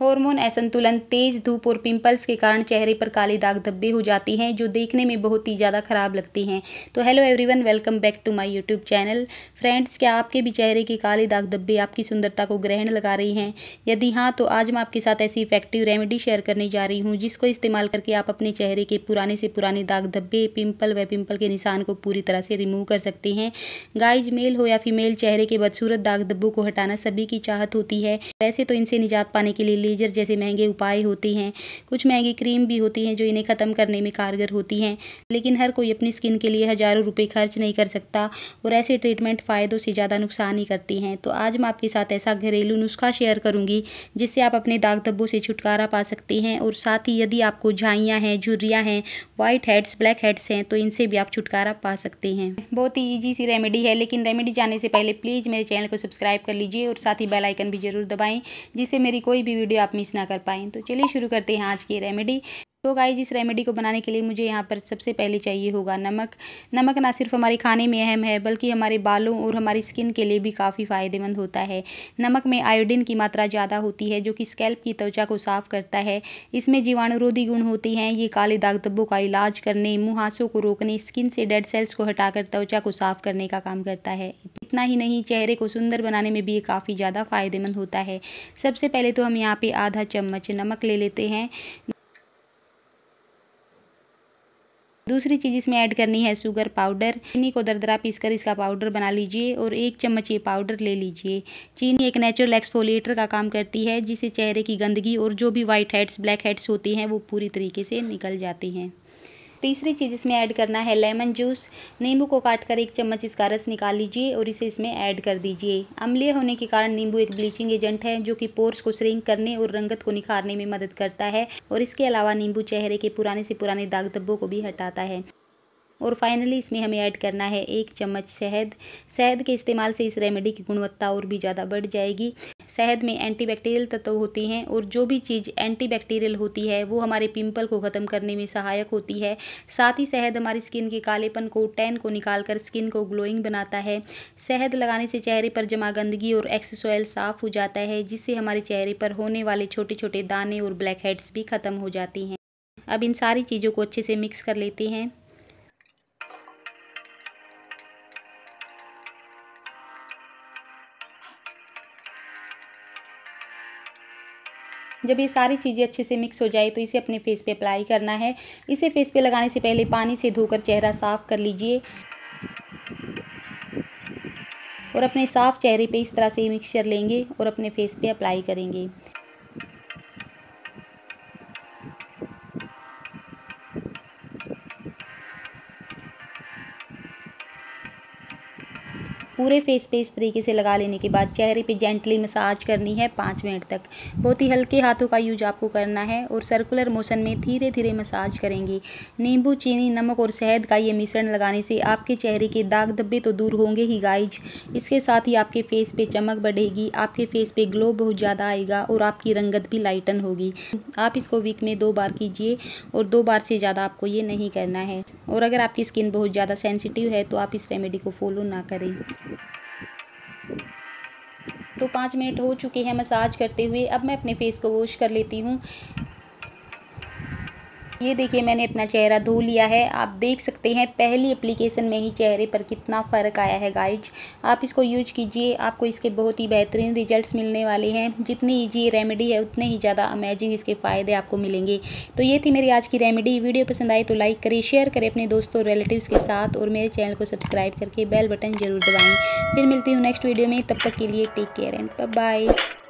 hormone असंतुलन तेज धूप और पिंपल्स के कारण चेहरे पर काले दाग धब्बे हो जाती हैं जो देखने में बहुत ही ज़्यादा ख़राब लगती हैं तो hello everyone welcome back to my YouTube channel friends क्या आपके भी चेहरे के काले दाग धब्बे आपकी सुंदरता को ग्रहण लगा रही हैं यदि हाँ तो आज मैं आपके साथ ऐसी इफेक्टिव रेमेडी शेयर करने जा रही हूँ जिसको इस्तेमाल करके आप अपने चेहरे के पुराने से पुराने दाग धब्बे पिम्पल व पिम्पल के निशान को पूरी तरह से रिमूव कर सकते हैं गाइज मेल हो या फीमेल चेहरे के बदसूरत दाग धब्बों को हटाना सभी की चाहत होती है वैसे तो इनसे निजात पाने के लिए फर्टिलीज़र जैसे महंगे उपाय होते हैं कुछ महंगी क्रीम भी होती हैं जो इन्हें ख़त्म करने में कारगर होती हैं लेकिन हर कोई अपनी स्किन के लिए हज़ारों रुपये खर्च नहीं कर सकता और ऐसे ट्रीटमेंट फ़ायदों से ज़्यादा नुकसान ही करती हैं तो आज मैं आपके साथ ऐसा घरेलू नुस्खा शेयर करूँगी जिससे आप अपने दाग धब्बों से छुटकारा पा सकते हैं और साथ ही यदि आपको झाइयाँ हैं झुर्रियाँ हैं वाइट हेड्स ब्लैक हेड्स हैं तो इनसे भी आप छुटकारा पा सकते हैं बहुत ही ईजी सी रेमेडी है लेकिन रेमेडी जाने से पहले प्लीज़ मेरे चैनल को सब्सक्राइब कर लीजिए और साथ ही बेल आइकन भी ज़रूर दबाएं जिससे मेरी कोई भी वीडियो आप मिस ना कर पाएँ तो चलिए शुरू करते हैं आज की रेमेडी तो गाइज इस रेमेडी को बनाने के लिए मुझे यहाँ पर सबसे पहले चाहिए होगा नमक नमक ना सिर्फ हमारे खाने में अहम है बल्कि हमारे बालों और हमारी स्किन के लिए भी काफ़ी फ़ायदेमंद होता है नमक में आयोडीन की मात्रा ज़्यादा होती है जो कि स्कैल्प की त्वचा को साफ़ करता है इसमें जीवाणुरोधी गुण होती हैं ये काले दाग धब्बों का इलाज करने मुहासों को रोकने स्किन से डेड सेल्स को हटाकर त्वचा को साफ़ करने का काम करता है इतना ही नहीं चेहरे को सुंदर बनाने में भी ये काफ़ी ज़्यादा फ़ायदेमंद होता है सबसे पहले तो हम यहाँ पे आधा चम्मच नमक ले लेते हैं दूसरी चीज़ इसमें ऐड करनी है शुगर पाउडर चीनी को दरदरा पीसकर इसका पाउडर बना लीजिए और एक चम्मच ये पाउडर ले लीजिए चीनी एक नेचुरल एक्सफोलिएटर का काम करती है जिससे चेहरे की गंदगी और जो भी वाइट हेड्स ब्लैक हेड्स होती हैं वो पूरी तरीके से निकल जाती हैं तीसरी चीज़ इसमें ऐड करना है लेमन जूस नींबू को काट कर एक चम्मच इसका रस निकाल लीजिए और इसे इसमें ऐड कर दीजिए अम्लीय होने के कारण नींबू एक ब्लीचिंग एजेंट है जो कि पोर्स को श्रिंक करने और रंगत को निखारने में मदद करता है और इसके अलावा नींबू चेहरे के पुराने से पुराने दाग धब्बों को भी हटाता है और फाइनली इसमें हमें ऐड करना है एक चम्मच शहद शहद के इस्तेमाल से इस रेमेडी की गुणवत्ता और भी ज़्यादा बढ़ जाएगी शहद में एंटीबैक्टीरियल तत्व होते हैं और जो भी चीज़ एंटीबैक्टीरियल होती है वो हमारे पिंपल को ख़त्म करने में सहायक होती है साथ ही शहद हमारी स्किन के कालेपन को टैन को निकाल कर स्किन को ग्लोइंग बनाता है शहद लगाने से चेहरे पर जमा गंदगी और एक्सेस ऑयल साफ़ हो जाता है जिससे हमारे चेहरे पर होने वाले छोटे छोटे दाने और ब्लैक हेड्स भी ख़त्म हो जाती हैं अब इन सारी चीज़ों को अच्छे से मिक्स कर लेते हैं जब ये सारी चीज़ें अच्छे से मिक्स हो जाए तो इसे अपने फेस पे अप्लाई करना है इसे फेस पे लगाने से पहले पानी से धोकर चेहरा साफ़ कर लीजिए और अपने साफ़ चेहरे पे इस तरह से मिक्सचर लेंगे और अपने फेस पे अप्लाई करेंगे पूरे फेस पे इस तरीके से लगा लेने के बाद चेहरे पे जेंटली मसाज करनी है पाँच मिनट तक बहुत ही हल्के हाथों का यूज आपको करना है और सर्कुलर मोशन में धीरे धीरे मसाज करेंगे नींबू चीनी नमक और शहद का ये मिश्रण लगाने से आपके चेहरे के दाग धब्बे तो दूर होंगे ही गाइज इसके साथ ही आपके फेस पे चमक बढ़ेगी आपके फेस पे ग्लो बहुत ज़्यादा आएगा और आपकी रंगत भी लाइटन होगी आप इसको वीक में दो बार कीजिए और दो बार से ज़्यादा आपको ये नहीं करना है और अगर आपकी स्किन बहुत ज़्यादा सेंसिटिव है तो आप इस रेमेडी को फॉलो ना करें तो पाँच मिनट हो चुके हैं मसाज करते हुए अब मैं अपने फेस को वॉश कर लेती हूँ ये देखिए मैंने अपना चेहरा धो लिया है आप देख सकते हैं पहली एप्लीकेशन में ही चेहरे पर कितना फ़र्क आया है गाइज आप इसको यूज कीजिए आपको इसके बहुत ही बेहतरीन रिजल्ट्स मिलने वाले हैं जितनी ईजी रेमेडी है उतने ही ज़्यादा अमेजिंग इसके फ़ायदे आपको मिलेंगे तो ये थी मेरी आज की रेमेडी वीडियो पसंद आई तो लाइक करें शेयर करें अपने दोस्तों रिलेटिव के साथ और मेरे चैनल को सब्सक्राइब करके बेल बटन जरूर दबाएँ फिर मिलती हूँ नेक्स्ट वीडियो में तब तक के लिए टेक केयर एंड बाय